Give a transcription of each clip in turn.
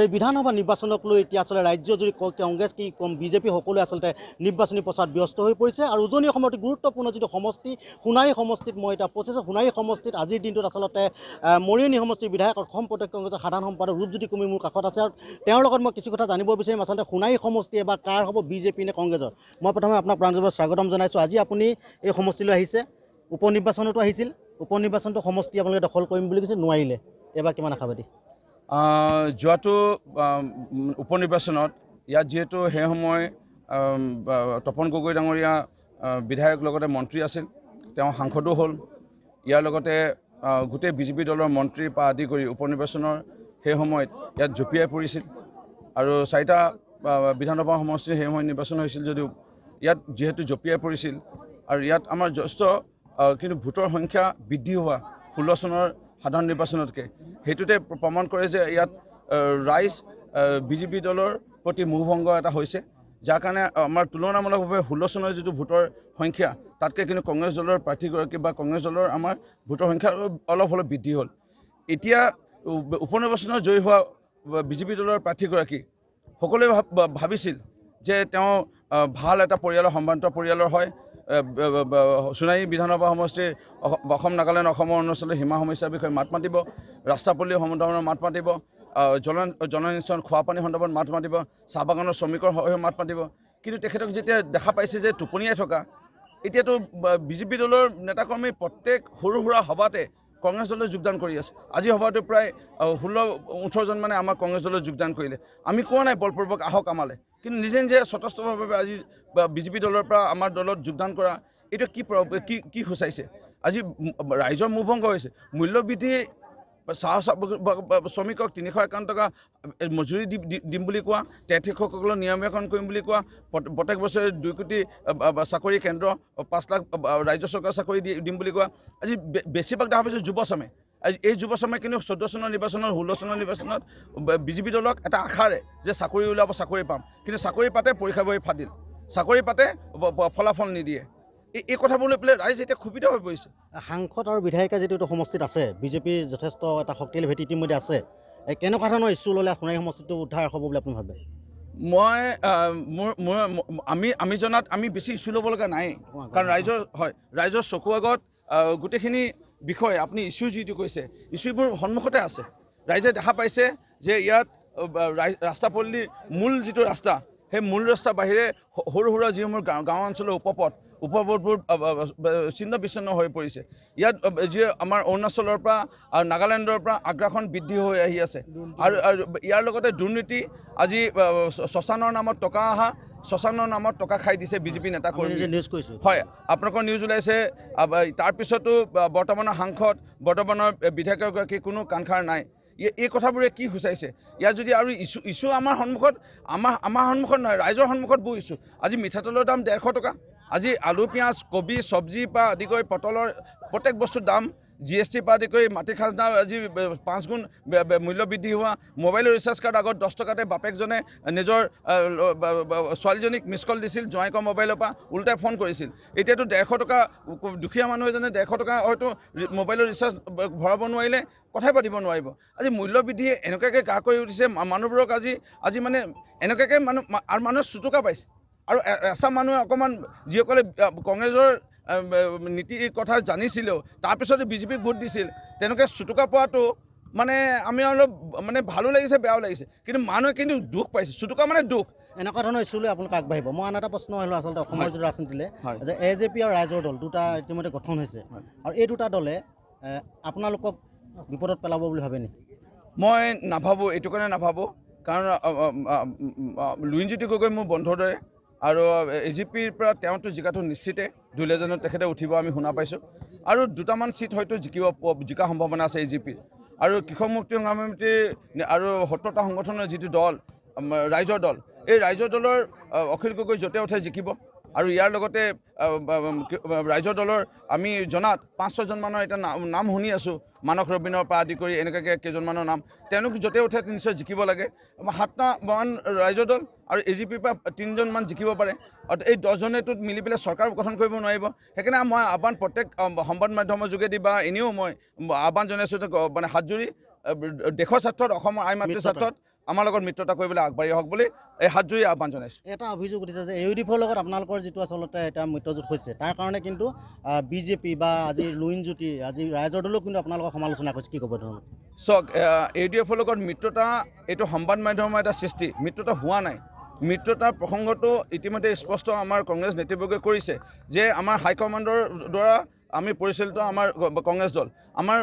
এই বিধানসভা নিৰ্বাচনক লৈ এতিয়া আচলতে আসলে ৰাজ্যজুড়ি কংগ্ৰেছ কি কম বিজেপি সকলোৱে আচলতে নিৰ্বাচনী প্ৰচাৰ ব্যস্ত হৈ পৰিছে আৰু উজনি সময় গুৰুত্বপূৰ্ণ যিটো সমষ্টি সোণাৰী সমষ্টিত মই এটা পচিছো সোণাৰী সমষ্টিত আজিৰ দিনটোত আচলতে মৰিয়নি সমষ্টিৰ বিধায়ক অসম প্ৰদেশ কংগ্ৰেছৰ সাধাৰণ সম্পাদক ৰূপজ্যোতি কুমিৰ মোৰ কাষত আছে আৰু তেওঁৰ লগত মই কিছু কথা জানিব বিচাৰিম আচলতে সোণাৰী সমষ্টি এবাৰ কাৰ হব বিজেপি নে কংগ্ৰেছৰ মই প্ৰথমে আপোনাক প্ৰাণজীব স্বাগতম জনাইছোঁ আজি আপুনি এই সমষ্টিলৈ আহিছে উপ নিৰ্বাচনতো আহিছিল উপ উপনিৰ্বাচনটা সমষ্টি আপোনালোকে দখল কৰিম বুলি কৈছে নোৱাৰিলে এইবাৰ কিমান আশাবাদী যোৱাটো উপনিৰ্বাচনত ইয়াত যিহেতু সেই সময় তপন গগৈ ডাঙৰীয়া বিধায়ক লগতে মন্ত্ৰী আছিল তেওঁ সাংসদো হ'ল ইয়াৰ লগতে গোটেই বিজেপি দলৰ মন্ত্ৰী পৰা আদি কৰি উপনিৰ্বাচনৰ সেই সময়ত ইয়াত জঁপিয়াই পৰিছিল আৰু চাৰিটা বিধানসভা সমষ্টিৰ সেই সময়ত নিৰ্বাচন হৈছিল যদিও ইয়াত যিহেতু জঁপিয়াই পৰিছিল আৰু ইয়াত আমাৰ যথেষ্ট কিন্তু ভোটৰ সংখ্যা বৃদ্ধি হোৱা ষোল্ল চনৰ সাধাৰণ নিৰ্বাচনতকৈ সেইটোতে প্ৰমাণ কৰে যে ইয়াত ৰাইজ বিজেপি দলৰ প্ৰতি মোহভংগ এটা হৈছে যাৰ কাৰণে আমাৰ তুলনামূলকভাৱে ষোল্ল চনৰ যিটো ভোটৰ সংখ্যা তাতকৈ কিন্তু কংগ্ৰেছ দলৰ প্ৰাৰ্থীগৰাকী বা কংগ্ৰেছ দলৰ আমাৰ ভোটৰ সংখ্যা অলপ হ'লেও বৃদ্ধি হ'ল এতিয়া উপ উপনিৰ্বাচনত জয়ী হোৱা বিজেপি দলৰ প্ৰাৰ্থীগৰাকী সকলোৱে ভাবিছিল যে তেওঁ ভাল এটা পৰিয়ালৰ সম্ভ্ৰান্ত পৰিয়ালৰ হয় সোণাৰী বিধানসভা সমষ্টিৰ অসম নাগালেণ্ড অসমৰ অৰুণাচলৰ সীমা সমস্যাৰ বিষয়ে মাত মাতিব ৰাস্তা পলি সমৰ মাত মাতিব জন জনসিঞ্চন খোৱা পানী সন্দৰ্ভত মাত মাতিব চাহ বাগানৰ শ্ৰমিকৰ হৈ মাত মাতিব কিন্তু তেখেতক যেতিয়া দেখা পাইছে যে টোপনিয়াই থকা এতিয়াতো বিজেপি দলৰ নেতাকৰ্মী প্ৰত্যেক সৰু সুৰা সভাতে কংগ্ৰেছ দলে যোগদান কৰি আছে আজি সভাটো প্ৰায় ষোল্ল ওঠৰজন মানে আমাৰ কংগ্ৰেছ দলে যোগদান কৰিলে আমি কোৱা নাই বলপূৰ্বক আহক আমালৈ কিন্তু নিজে নিজে স্বতস্থভাৱে আজি বিজেপি দলৰ পৰা আমাৰ দলত যোগদান কৰা এইটো কি কি কি সূচাইছে আজি ৰাইজৰ মূৰ ভংগ হৈছে মূল্যবৃদ্ধি চাহ শ্ৰমিকক তিনিশ একাৱন্ন টকা মজুৰি দি দিম বুলি কোৱা তেখেতসকলক নিয়মীয়াকৰণ কৰিম বুলি কোৱা প্ৰত্যেক বছৰে দুই কোটি চাকৰি কেন্দ্ৰ পাঁচ লাখ ৰাজ্য চৰকাৰৰ চাকৰি দি দিম বুলি কোৱা আজি বেছিভাগ দেখা পাইছোঁ যুৱচামে এই যুৱ চামে কিন্তু চৈধ্য চনৰ নিৰ্বাচনৰ ষোল্ল চনৰ নিৰ্বাচনত বিজেপি দলক এটা আশাৰে যে চাকৰি ওলাব চাকৰি পাম কিন্তু চাকৰি পাতে পৰীক্ষা বহি ফাটিল চাকৰি পাতে ফলাফল নিদিয়ে এই এই কথাবোৰ লৈ পেলাই ৰাইজে এতিয়া ক্ষুভিত হৈ পৰিছে সাংসদ আৰু বিধায়িকা যিটো সমষ্টিত আছে বিজেপিৰ যথেষ্ট এটা শক্তিশালী ভেটি ইতিমধ্যে আছে কেনেকুৱা ধৰণৰ ইছ্যু ল'লে সোণাৰী সমষ্টিটো উদ্ধাৰ হ'ব বুলি আপুনি ভাবে মই মোৰ মোৰ আমি আমি জনাত আমি বেছি ইছ্যু লগা নাই কাৰণ ৰাইজৰ হয় ৰাইজৰ চকু আগত গোটেইখিনি বিষয়ে আপুনি ইছ্যু যিটো কৈছে ইছ্যুবোৰ সন্মুখতে আছে ৰাইজে দেখা পাইছে যে ইয়াত ৰাস্তা পল্লীৰ মূল যিটো ৰাস্তা সেই মূল ৰাস্তাৰ বাহিৰে সৰু সুৰা যিসমূহ গাঁও অঞ্চলৰ উপপথ উপভোগবোৰ চিহ্ন বিচ্ছিন্ন হৈ পৰিছে ইয়াত যি আমাৰ অৰুণাচলৰ পৰা আৰু নাগালেণ্ডৰ পৰা আগ্ৰাসন বৃদ্ধি হৈ আহি আছে আৰু ইয়াৰ লগতে দুৰ্নীতি আজি শশানৰ নামত টকা অহা শ্মশানৰ নামত টকা খাই দিছে বিজেপি নেতাকৰ্মী নিউজ কৈছোঁ হয় আপোনালোকৰ নিউজ ওলাইছে তাৰপিছতো বৰ্তমানৰ সাংসদ বৰ্তমানৰ বিধায়কগৰাকী কোনো কাংক্ষাৰ নাই এই কথাবোৰে কি সূচাইছে ইয়াত যদি আৰু ইছু ইছু আমাৰ সন্মুখত আমাৰ আমাৰ সন্মুখত নহয় ৰাইজৰ সন্মুখত বহিছোঁ আজি মিঠাতেলৰ দাম ডেৰশ টকা আজি আলু পিঁয়াজ কবি চব্জিৰ পৰা আদি কৰি পটলৰ প্ৰত্যেক বস্তুৰ দাম জি এছ টিৰ পৰা আদি কৰি মাটি খাজনাৰ আজি পাঁচ গুণ মূল্য বৃদ্ধি হোৱা মোবাইলৰ ৰিচাৰ্জ কাৰ্ড আগত দহ টকাতে বাপেকজনে নিজৰ ছোৱালীজনীক মিছ কল দিছিল জোঁৱাইকৰ মোবাইলৰ পৰা ওলোটাই ফোন কৰিছিল এতিয়াতো ডেৰশ টকা দুখীয়া মানুহ এজনে ডেৰশ টকা হয়তো মোবাইলৰ ৰিচাৰ্জ ভৰাব নোৱাৰিলে কথাই পাতিব নোৱাৰিব আজি মূল্য বৃদ্ধিয়ে এনেকুৱাকৈ গা কৰি উঠিছে মানুহবোৰক আজি আজি মানে এনেকুৱাকৈ মানুহ আৰু মানুহে চুটুকা পাইছে আৰু এচাম মানুহে অকণমান যিসকলে কংগ্ৰেছৰ নীতি কথা জানিছিলেও তাৰপিছতে বিজেপিক ভোট দিছিল তেনেকৈ চুটুকা পোৱাটো মানে আমি অলপ মানে ভালো লাগিছে বেয়াও লাগিছে কিন্তু মানুহে কিন্তু দুখ পাইছে চুটুকা মানে দুখ এনেকুৱা ধৰণৰ ইছ্যু লৈ আপোনালোকে আগবাঢ়িব মই আন এটা প্ৰশ্ন আহিলোঁ আচলতে অসমৰ যিটো ৰাজনীতিলৈ যে এ জে পি আৰু ৰাইজৰ দল দুটা ইতিমধ্যে গঠন হৈছে আৰু এই দুটা দলে আপোনালোকক বিপদত পেলাব বুলি ভাবে নেকি মই নাভাবোঁ এইটো কাৰণে নাভাবোঁ কাৰণ লুইনজ্যোতি গগৈ মোৰ বন্ধৰ দৰে আৰু এ জি পিৰ পৰা তেওঁতো জিকাটো নিশ্চিত দুলেজনৰ তেখেতে উঠিব আমি শুনা পাইছোঁ আৰু দুটামান ছিট হয়তো জিকিব জিকা সম্ভাৱনা আছে এ জি পিৰ আৰু কৃষক মুক্তি সংগ্ৰাম সমিতিৰ আৰু সত্ৰতা সংগঠনৰ যিটো দল ৰাইজৰ দল এই ৰাইজৰ দলৰ অখিল গগৈ য'তে উঠে জিকিব আৰু ইয়াৰ লগতে ৰাইজৰ দলৰ আমি জনাত পাঁচ ছয়জনমানৰ এটা নাম শুনি আছোঁ মানস ৰবিনৰ পৰা আদি কৰি এনেকুৱাকৈ কেইজনমানৰ নাম তেওঁলোক য'তে উঠে নিশ্চয় জিকিব লাগে সাতটা মান ৰাইজৰ দল আৰু এ জি পিৰ পৰা তিনিজনমান জিকিব পাৰে আৰু এই দহজনেটোত মিলি পেলাই চৰকাৰ গঠন কৰিব নোৱাৰিব সেইকাৰণে মই আহ্বান প্ৰত্যেক সংবাদ মাধ্যমৰ যোগেদি বা এনেও মই আহ্বান জনাইছোঁ মানে হাত জুৰি দেশৰ স্বাৰ্থত অসমৰ আইন স্বাৰ্থত আমাৰ লগত মিত্ৰতা কৰিবলৈ আগবাঢ়ি আহক বুলি এই হাতজুৰি আহ্বান জনাইছোঁ এটা অভিযোগ উঠিছে যে ইউ ডি এফৰ লগত আপোনালোকৰ যিটো আচলতে এটা মিত্ৰজোঁট হৈছে তাৰ কাৰণে কিন্তু বি জে পি বা আজি লুইন জ্যোতি আজি ৰাইজৰ দলো কিন্তু আপোনালোকক সমালোচনা কৰিছে কি ক'ব ধৰণৰ চাওক ইউ ডি এফৰ লগত মিত্ৰতা এইটো সংবাদ মাধ্যমৰ এটা সৃষ্টি মিত্ৰতা হোৱা নাই মিত্ৰতাৰ প্ৰসংগটো ইতিমধ্যে স্পষ্ট আমাৰ কংগ্ৰেছ নেতৃবৰ্গে কৰিছে যে আমাৰ হাইকমাণ্ডৰ দ্বাৰা আমি পৰিচালিত আমাৰ কংগ্ৰেছ দল আমাৰ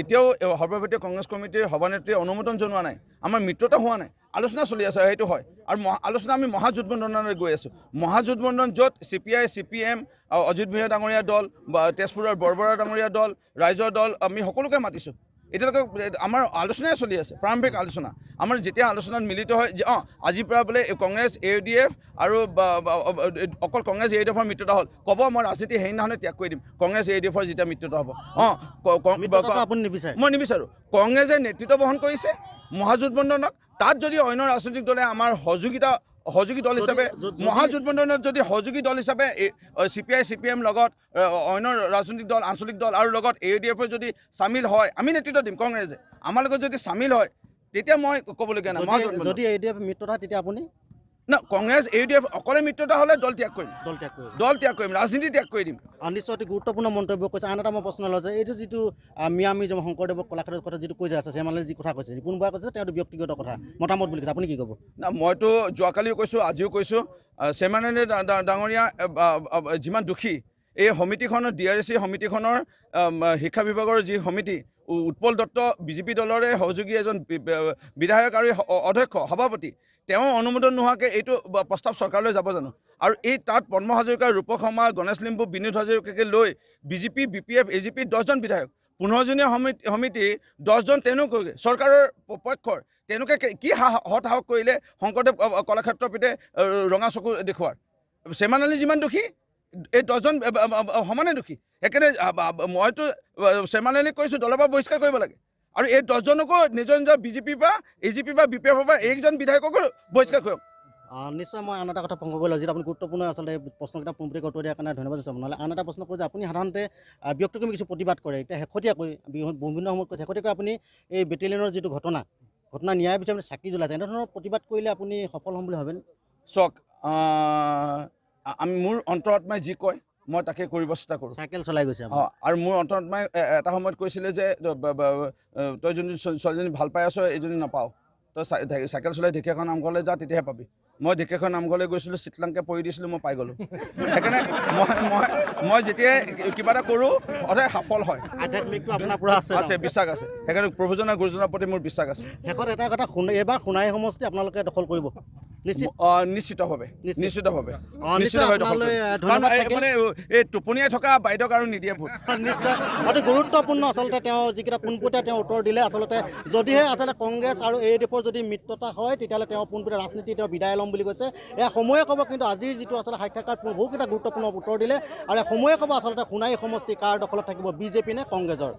এতিয়াও সৰ্বভাৰতীয় কংগ্ৰেছ কমিটিৰ সভানেত্ৰীয়ে অনুমোদন জনোৱা নাই আমাৰ মিত্ৰতা হোৱা নাই আলোচনা চলি আছে সেইটো হয় আৰু আলোচনা আমি মহাজোটবন্ধনলৈ গৈ আছোঁ মহাজোটবন্ধন য'ত C P I C P M Ajit Bhuyan ডাঙৰীয়া দল বা তেজপুৰৰ বৰবৰা ডাঙৰীয়া দল ৰাইজৰ দল আমি সকলোকে মাতিছোঁ এতিয়ালৈকে আমাৰ আলোচনাই চলি আছে প্ৰাৰম্ভিক আলোচনা আমাৰ যেতিয়া আলোচনাত মিলিত হয় যে অঁ আজিৰ পৰা বোলে কংগ্ৰেছ এ ডি এফ আৰু অকল কংগ্ৰেছ এ ডি এফৰ মৃত্যুতা হ'ল ক'ব মই ৰাজনীতি হেৰি নহয় ত্যাগ কৰি দিম কংগ্ৰেছ এ ডি এফৰ যেতিয়া মৃত্যুতা হ'ব অঁ আপুনি মই নিবিচাৰোঁ কংগ্ৰেছে নেতৃত্ব বহন কৰিছে মহাজোটবন্ধনক তাত যদি অন্য ৰাজনৈতিক দলে আমাৰ সহযোগিতা সহযোগী দল হিচাপে মহাজোটবন্ধনত যদি সহযোগী দল হিচাপে C P I C P M লগত অন্য ৰাজনৈতিক দল আঞ্চলিক দল আৰু লগত এ ডি এফৰ যদি চামিল হয় আমি নেতৃত্ব দিম কংগ্ৰেছে আমাৰ লগত যদি চামিল হয় তেতিয়া মই ক'বলগীয়া নাই যদি এ ডি এফ মিত্ৰতা তেতিয়া আপুনি না কংগ্ৰেস ইউ ডি এফ অকলে মিত্ৰতা হলে দল ত্যাগ কৰিম দল ত্যাগ কৰিম দল ত্যাগ কৰিম ৰাজনীতি ত্যাগ কৰি দিম আনিছ অতি গুৰুত্বপূৰ্ণ মন্তব্য কৈছে আন এটা মই প্ৰশ্ন লওঁ যে এইটো যিটো মিয়ামি যে শংকৰদেৱ কলাক্ষেত্ৰৰ কথা যিটো কৈ আছে সেই মানে যি কথা কৈছে ৰিপুণ বৰা কৈছে তেওঁ ব্যক্তিগত কথা মতামত বুলি কৈছে আপুনি কি ক'ব না মইতো যোৱাকালিও কৈছোঁ আজিও কৈছোঁ চেমানে ডাঙৰীয়া যিমান দোষী এই সমিতিখনৰ ডি আৰ এছ চি সমিতিখনৰ শিক্ষা বিভাগৰ যি সমিতি উৎপল দত্ত বিজেপি দলৰে সহযোগী এজন বিধায়ক আৰু অধ্যক্ষ সভাপতি তেওঁ অনুমোদন নোহোৱাকৈ এইটো প্ৰস্তাৱ চৰকাৰলৈ যাব জানো আৰু এই তাত পদ্ম হাজৰিকা ৰূপক শৰ্মা গণেশ লিম্বু বিনোদ হাজৰিকাকে লৈ BJP B P F A G পিৰ দহজন বিধায়ক পোন্ধৰজনীয়া সমিতি সমিতি দহজন তেওঁলোকে চৰকাৰৰ পক্ষৰ তেওঁলোকে কি হত সাহস কৰিলে শংকৰদেৱ কলাক্ষেত্ৰপীঠে ৰঙা চকু দেখুৱাৰ চেমানালী যিমান দোষী এই দহজন সমানে দোষী সেইকাৰণে মইতো শ্বেমালিনে কৈছোঁ দলৰ পৰা বহিষ্কাৰ কৰিব লাগে আৰু এই দহজনকো নিজৰ নিজৰ বি জে পিৰ পৰা এ জি পিৰ পৰা বি পি এফৰ পৰা এইকেইজন বিধায়ককো বহিষ্কাৰ কৰক নিশ্চয় মই আন এটা কথা পংকজ গোৱালৰ যিটো আপুনি গুৰুত্বপূৰ্ণ আচলতে প্ৰশ্নকেইটা পোনপটীয়া উত্তৰ দিয়াৰ কাৰণে ধন্যবাদ জনাম নহ'লে আন এটা প্ৰশ্ন কৈছে আপুনি সাধাৰণতে ব্যক্তিকৰ্মী কিছু প্ৰতিবাদ কৰে এতিয়া শেহতীয়াকৈ বিভিন্ন সময়ত কৈছে শেহতীয়াকৈ আপুনি এই বেটেলিয়নৰ যিটো ঘটনা ঘটনা নিয়াৰ বিষয়ে চাকি জ্বলাইছে এনেধৰণৰ প্ৰতিবাদ কৰিলে আপুনি সফল হ'ম বুলি ভাবেনে চাওক আমি মোৰ অন্তৰাত্মাই যি কয় মই তাকে কৰিব চেষ্টা কৰোঁ চাইকেল চলাই গৈছে অঁ আৰু মোৰ অন্তৰাত্মাই এটা সময়ত কৈছিলে যে তই যোনজনী ছোৱালীজনী ভাল পাই আছ এইজনী নাপাওঁ তই চাইকেল চলাই ঢেকীয়াখন নামঘৰলৈ যা তেতিয়াহে পাবি মই ঢেকীয়াখন নামঘৰলৈ গৈছিলোঁ চিতলাংকে পৰি দিছিলোঁ মই পাই গ'লোঁ সেইকাৰণে মই মই মই যেতিয়াই কিবা এটা কৰোঁ সদায় সফল হয় আধ্যাত্মিকটো আপোনাৰ পৰা আছে আছে বিশ্বাস আছে সেইকাৰণে প্ৰভুজনৰ গুৰুজনৰ প্ৰতি মোৰ বিশ্বাস আছে শেষত এটা কথা এইবাৰ সোণাই সমষ্টি আপোনালোকে দখল কৰিব গুৰুত্বপূৰ্ণ আচলতে তেওঁ যিকেইটা পোনপটীয়া তেওঁ উত্তৰ দিলে আচলতে যদিহে আচলতে কংগ্ৰেছ আৰু এ ডি এফৰ যদি মিত্ৰতা হয় তেতিয়াহ'লে তেওঁ পোনপটীয়া ৰাজনীতি তেওঁ বিদায় ল'ম বুলি কৈছে এয়া সময়ে ক'ব কিন্তু আজিৰ যিটো আচলতে সাক্ষাৎকাৰ বহুকেইটা গুৰুত্বপূৰ্ণ উত্তৰ দিলে আৰু সময়ে ক'ব আচলতে সোণাৰী সমষ্টি কাৰ দখলত থাকিব বিজেপি নে কংগ্ৰেছৰ